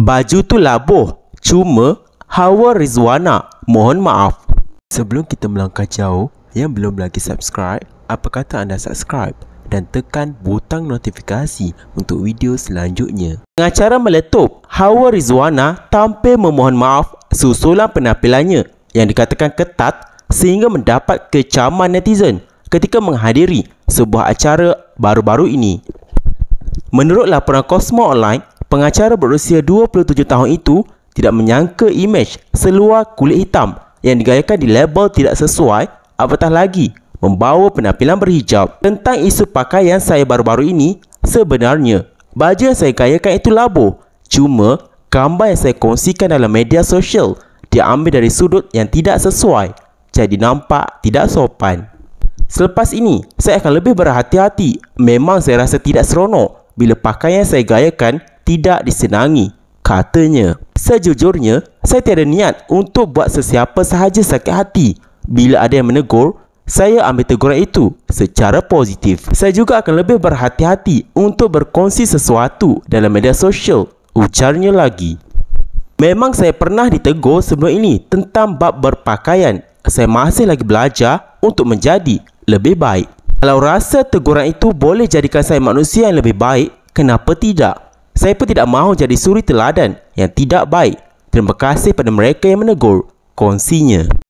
baju tu labuh. Cuma Hawa Rizwana. Mohon maaf. Sebelum kita melangkah jauh, yang belum lagi subscribe, apa kata anda subscribe dan tekan butang notifikasi untuk video selanjutnya. Pengacara meletup, Hawa Rizwana tampil memohon maaf susulan penampilannya yang dikatakan ketat sehingga mendapat kecaman netizen ketika menghadiri sebuah acara baru-baru ini. Menurut laporan Cosmo Online, pengacara berusia 27 tahun itu tidak menyangka imej seluar kulit hitam yang digayakan di label tidak sesuai apatah lagi membawa penampilan berhijab. Tentang isu pakaian saya baru-baru ini, sebenarnya baju yang saya gayakan itu labu. Cuma gambar yang saya kongsikan dalam media sosial diambil dari sudut yang tidak sesuai. Jadi nampak tidak sopan. Selepas ini, saya akan lebih berhati-hati. Memang saya rasa tidak seronok bila pakaian saya gayakan tidak disenangi. Katanya, sejujurnya, saya tiada niat untuk buat sesiapa sahaja sakit hati. Bila ada yang menegur, saya ambil teguran itu secara positif. Saya juga akan lebih berhati-hati untuk berkongsi sesuatu dalam media sosial. Ucarnya lagi. Memang saya pernah ditegur sebelum ini tentang bab berpakaian. Saya masih lagi belajar untuk menjadi lebih baik. Kalau rasa teguran itu boleh jadikan saya manusia yang lebih baik, kenapa tidak? Saya pun tidak mahu jadi suri teladan yang tidak baik. Terima kasih pada mereka yang menegur. Kongsinya.